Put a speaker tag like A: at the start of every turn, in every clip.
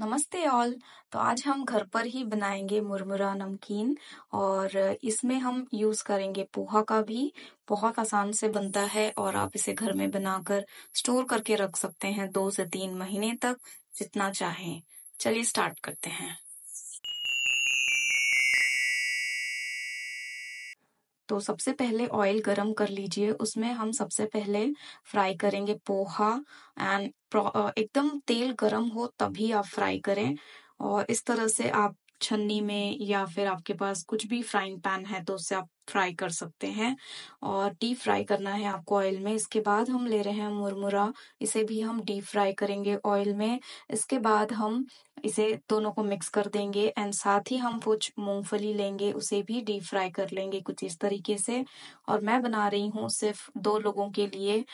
A: नमस्ते ऑल तो आज हम घर पर ही बनाएंगे मुरमुरा नमकीन और इसमें हम यूज़ करेंगे पोहा का भी बहुत आसान से बनता है और आप इसे घर में बनाकर स्टोर करके रख सकते हैं दो से तीन महीने तक जितना चाहें चलिए स्टार्ट करते हैं तो सबसे पहले ऑयल गरम कर लीजिए उसमें हम सबसे पहले फ्राई करेंगे पोहा एंड एकदम तेल गरम हो तभी आप फ्राई करें और इस तरह से आप छन्नी में या फिर आपके पास कुछ भी फ्राइंग पैन है तो उससे आप फ्राई कर सकते हैं और डीप फ्राई करना है आपको ऑयल में इसके बाद हम ले रहे हैं मुरमुरा इसे भी हम डीप फ्राई करेंगे ऑयल में इसके बाद हम इसे दोनों को मिक्स कर देंगे एंड साथ ही हम कुछ मूंगफली लेंगे उसे भी डीप फ्राई कर लेंगे कुछ इस तरीके से और मैं बना रही हूँ सिर्फ दो लोगों के लिए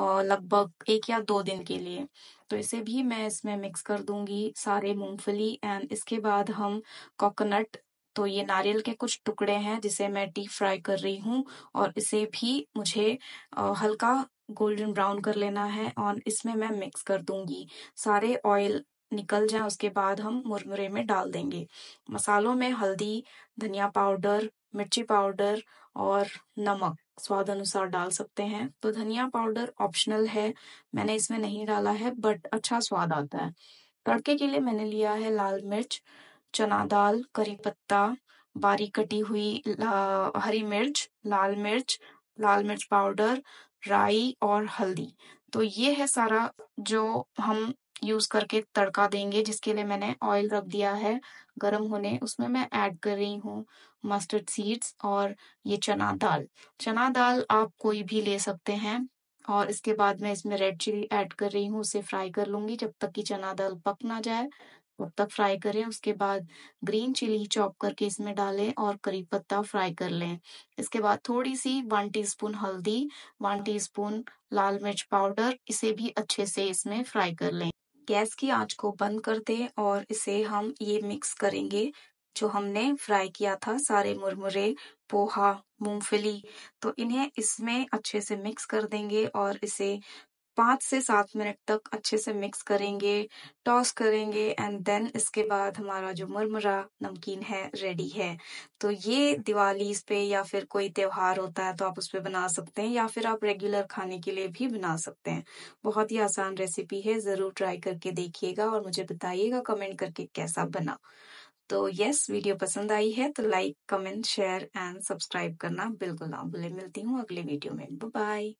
A: और लगभग एक या दो दिन के लिए तो इसे भी मैं इसमें मिक्स कर दूंगी सारे मूंगफली एंड इसके बाद हम कोकोनट तो ये नारियल के कुछ टुकड़े हैं जिसे मैं डीप फ्राई कर रही हूँ और इसे भी मुझे हल्का गोल्डन ब्राउन कर लेना है और इसमें मैं मिक्स कर दूंगी सारे ऑयल निकल जाए उसके बाद हम मुरमुरे में डाल देंगे मसालों में हल्दी धनिया पाउडर मिर्ची पाउडर और नमक स्वाद अनुसार डाल सकते हैं तो धनिया पाउडर ऑप्शनल है मैंने इसमें नहीं डाला है बट अच्छा स्वाद आता है तड़के के लिए मैंने लिया है लाल मिर्च चना दाल करी पत्ता बारीक कटी हुई हरी मिर्च लाल मिर्च लाल मिर्च पाउडर राई और हल्दी तो ये है सारा जो हम यूज करके तड़का देंगे जिसके लिए मैंने ऑयल रख दिया है गरम होने उसमें मैं ऐड कर रही हूँ मस्टर्ड सीड्स और ये चना दाल चना दाल आप कोई भी ले सकते हैं और इसके बाद मैं इसमें रेड चिली ऐड कर रही हूँ उसे फ्राई कर लूंगी जब तक कि चना दाल पक ना जाए तक फ्राई करें उसके बाद ग्रीन चिली चॉप करके इसमें डालें और करी पत्ता फ्राई कर लें इसके बाद थोड़ी सी वन टीस्पून हल्दी वन टीस्पून लाल मिर्च पाउडर इसे भी अच्छे से इसमें फ्राई कर लें गैस की आंच को बंद कर दें और इसे हम ये मिक्स करेंगे जो हमने फ्राई किया था सारे मुरमुरे पोहा मूंगफली तो इन्हें इसमें अच्छे से मिक्स कर देंगे और इसे पांच से सात मिनट तक अच्छे से मिक्स करेंगे टॉस करेंगे एंड देन इसके बाद हमारा जो मुरमुरा नमकीन है रेडी है तो ये दिवाली पे या फिर कोई त्योहार होता है तो आप उस पर बना सकते हैं या फिर आप रेगुलर खाने के लिए भी बना सकते हैं बहुत ही आसान रेसिपी है ज़रूर ट्राई करके देखिएगा और मुझे बताइएगा कमेंट करके कैसा बना तो यस वीडियो पसंद आई है तो like comment share and subscribe करना बिल्कुल ना भूले मिलती हूँ अगले वीडियो में बाय